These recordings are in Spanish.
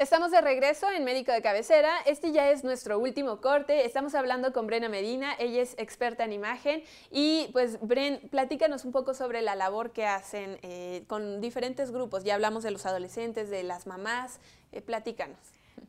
Estamos de regreso en Médico de Cabecera. Este ya es nuestro último corte. Estamos hablando con Brena Medina. Ella es experta en imagen. Y pues, Bren, platícanos un poco sobre la labor que hacen eh, con diferentes grupos. Ya hablamos de los adolescentes, de las mamás. Eh, platícanos.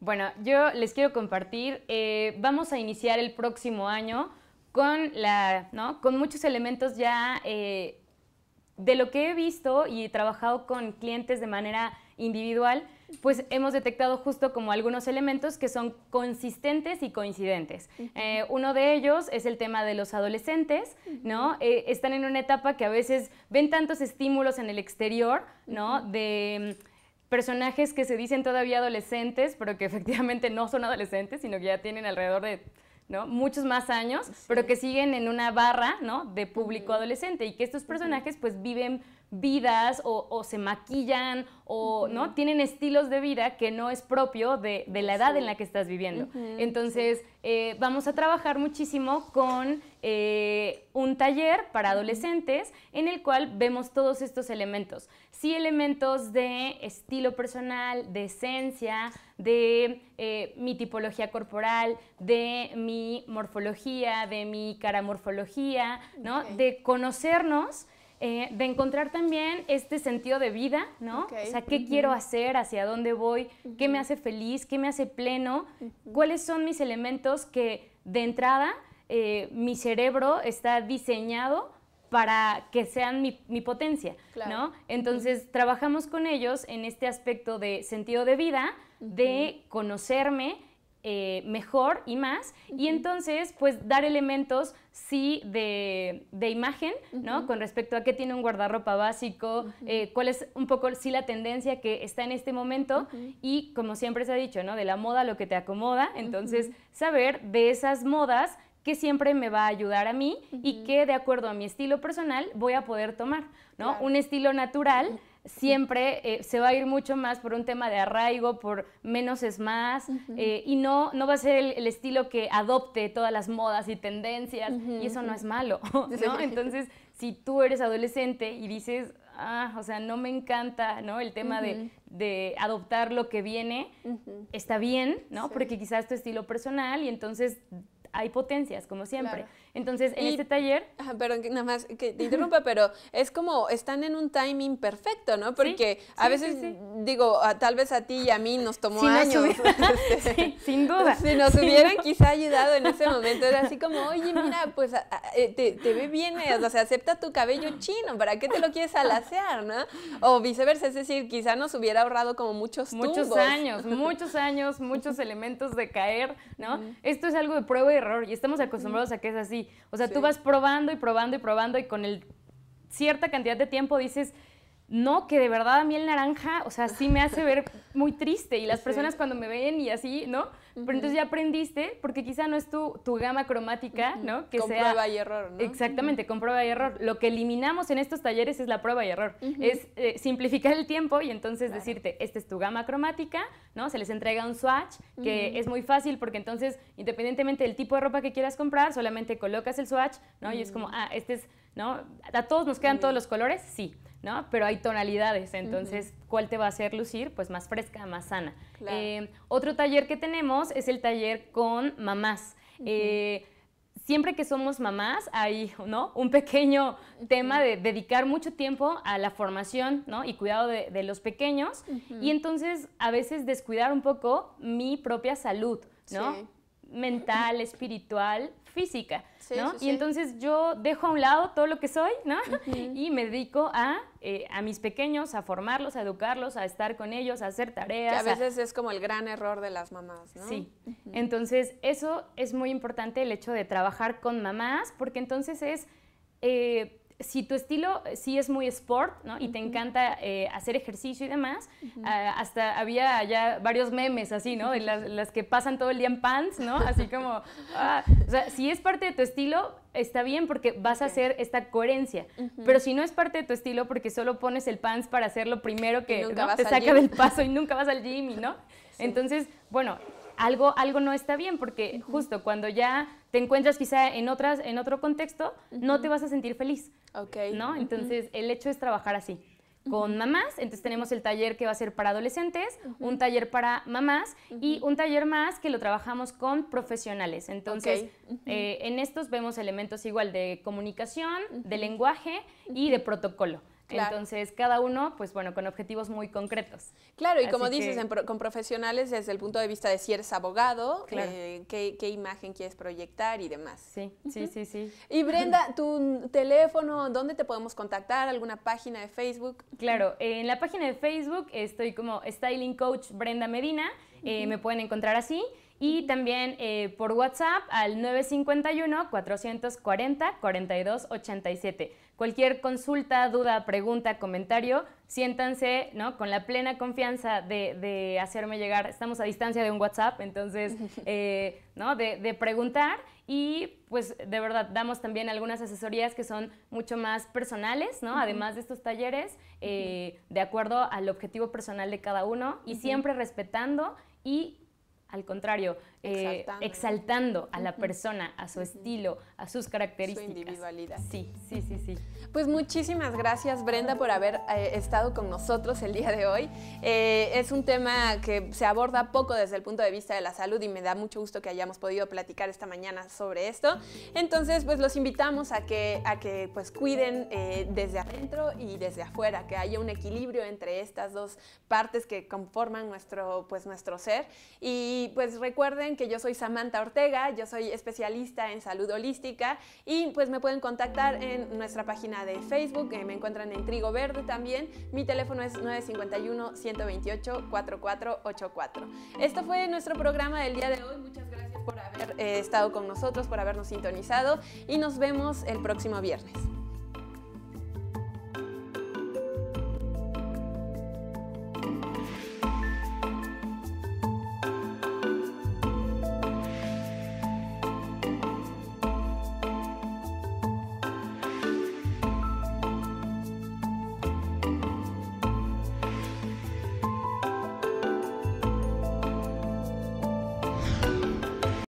Bueno, yo les quiero compartir. Eh, vamos a iniciar el próximo año con, la, con muchos elementos ya de lo que he visto y he trabajado con clientes de manera individual pues hemos detectado justo como algunos elementos que son consistentes y coincidentes. Eh, uno de ellos es el tema de los adolescentes, ¿no? Eh, están en una etapa que a veces ven tantos estímulos en el exterior, ¿no? De mm, personajes que se dicen todavía adolescentes, pero que efectivamente no son adolescentes, sino que ya tienen alrededor de ¿no? Muchos más años, pero que siguen en una barra, ¿no? De público adolescente y que estos personajes pues viven vidas o, se maquillan o no tienen estilos de vida que no es propio de, la edad en la que estás viviendo. Entonces, eh, vamos a trabajar muchísimo con eh, un taller para adolescentes en el cual vemos todos estos elementos. Sí, elementos de estilo personal, de esencia, de eh, mi tipología corporal, de mi morfología, de mi caramorfología, ¿no? De conocernos eh, de encontrar también este sentido de vida, ¿no? O sea, ¿qué quiero hacer? ¿Hacia dónde voy? ¿Qué me hace feliz? ¿Qué me hace pleno? ¿Cuáles son mis elementos que de entrada eh, mi cerebro está diseñado para que sean mi, potencia, ¿no? Entonces, trabajamos con ellos en este aspecto de sentido de vida, de conocerme, eh, mejor y más. Y entonces, pues dar elementos, sí, de, de imagen, ¿no? Con respecto a qué tiene un guardarropa básico, eh, cuál es un poco, sí, la tendencia que está en este momento. Y como siempre se ha dicho, ¿no? De la moda lo que te acomoda. Entonces, saber de esas modas que siempre me va a ayudar a mí y que de acuerdo a mi estilo personal voy a poder tomar, ¿no? Un estilo natural siempre eh, se va a ir mucho más por un tema de arraigo, por menos es más, eh, y no, no va a ser el, estilo que adopte todas las modas y tendencias, y eso no es malo, Entonces, si tú eres adolescente y dices, ah, o sea, no me encanta, ¿no? El tema de, adoptar lo que viene, está bien, ¿no? Porque quizás tu estilo personal y entonces hay potencias, como siempre. Entonces, en este taller... perdón, nada más que te interrumpa, pero es como están en un timing perfecto, ¿no? Porque a veces, digo, tal vez a ti y a mí nos tomó años. Este, sin duda. Si nos hubieran quizá ayudado en ese momento, era así como, oye, mira, pues eh, te, ve bien, eh, o sea, acepta tu cabello chino, ¿para qué te lo quieres alacear, no? O viceversa, es decir, quizá nos hubiera ahorrado como muchos Muchos años, muchos años, muchos elementos de caer, ¿no? Esto es algo de prueba y error y estamos acostumbrados a que es así o sea, tú vas probando y probando y probando y con cierta cantidad de tiempo dices, no, que de verdad a mí el naranja, o sea, sí me hace ver muy triste. Y las personas cuando me ven y así, ¿no? Pero entonces ya aprendiste, porque quizá no es tu, gama cromática, ¿no? Que con sea, prueba y error, ¿no? Exactamente, con prueba y error. Lo que eliminamos en estos talleres es la prueba y error. Es eh, simplificar el tiempo y entonces decirte, esta es tu gama cromática, ¿no? Se les entrega un swatch, que es muy fácil porque entonces, independientemente del tipo de ropa que quieras comprar, solamente colocas el swatch, ¿no? Y es como, ah, este es, ¿no? ¿A todos nos quedan todos los colores? Sí. ¿no? Pero hay tonalidades, entonces, ¿cuál te va a hacer lucir? Pues más fresca, más sana. Em, otro taller que tenemos es el taller con mamás. Eh, siempre que somos mamás hay ¿no? un pequeño tema de dedicar mucho tiempo a la formación ¿no? y cuidado de, los pequeños y entonces a veces descuidar un poco mi propia salud. ¿no? mental, espiritual, física, ¿no? Y entonces yo dejo a un lado todo lo que soy, ¿no? Y me dedico eh, a, mis pequeños, a formarlos, a educarlos, a estar con ellos, a hacer tareas. a veces es como el gran error de las mamás, ¿no? Sí. Entonces eso es muy importante, el hecho de trabajar con mamás, porque entonces es... Eh, si tu estilo eh, sí es muy sport, ¿no? Y te encanta eh, hacer ejercicio y demás, ah, hasta había ya varios memes así, ¿no? las, que pasan todo el día en pants, ¿no? Así como, ah, o sea, si es parte de tu estilo, está bien porque vas a hacer esta coherencia. Pero si no es parte de tu estilo porque solo pones el pants para hacer lo primero que ¿no? te saca del paso y nunca vas al gym, ¿no? Entonces, bueno, algo, no está bien, porque justo cuando ya te encuentras quizá en, otras, en otro contexto, no te vas a sentir feliz. okay ¿No? Entonces, el hecho es trabajar así con mamás. Entonces tenemos el taller que va a ser para adolescentes, un taller para mamás y un taller más que lo trabajamos con profesionales. Entonces eh, en estos vemos elementos igual de comunicación, de lenguaje y de protocolo. Entonces, cada uno, pues bueno, con objetivos muy concretos. Claro, y como dices, con profesionales desde el punto de vista de si eres abogado, eh, qué, imagen quieres proyectar y demás. Sí, sí, sí, sí. Y Brenda, tu teléfono, ¿dónde te podemos contactar? ¿Alguna página de Facebook? Claro, en la página de Facebook estoy como Styling Coach Brenda Medina, eh, me pueden encontrar así. Y también eh, por WhatsApp al 951-440-4287. Cualquier consulta, duda, pregunta, comentario, siéntanse con la plena confianza de, hacerme llegar. Estamos a distancia de un WhatsApp, entonces, eh, ¿no? de, preguntar y pues de verdad damos también algunas asesorías que son mucho más personales, ¿no? Además de estos talleres, eh, de acuerdo al objetivo personal de cada uno y siempre respetando y al contrario, eh, exaltando a la persona, a su estilo, a sus características. Su individualidad. Sí, sí, sí, sí. Pues muchísimas gracias Brenda por haber eh, estado con nosotros el día de hoy. Eh, es un tema que se aborda poco desde el punto de vista de la salud y me da mucho gusto que hayamos podido platicar esta mañana sobre esto. Entonces, pues los invitamos a que, a que pues cuiden desde adentro y desde afuera, que haya un equilibrio entre estas dos partes que conforman nuestro, pues, nuestro ser. Y pues recuerden que yo soy Samantha Ortega, yo soy especialista en salud holística y pues me pueden contactar en nuestra página de Facebook, eh, me encuentran en Trigo Verde también. Mi teléfono es 951-128-4484. Esto fue nuestro programa del día de hoy. Muchas gracias por haber eh, estado con nosotros, por habernos sintonizado y nos vemos el próximo viernes.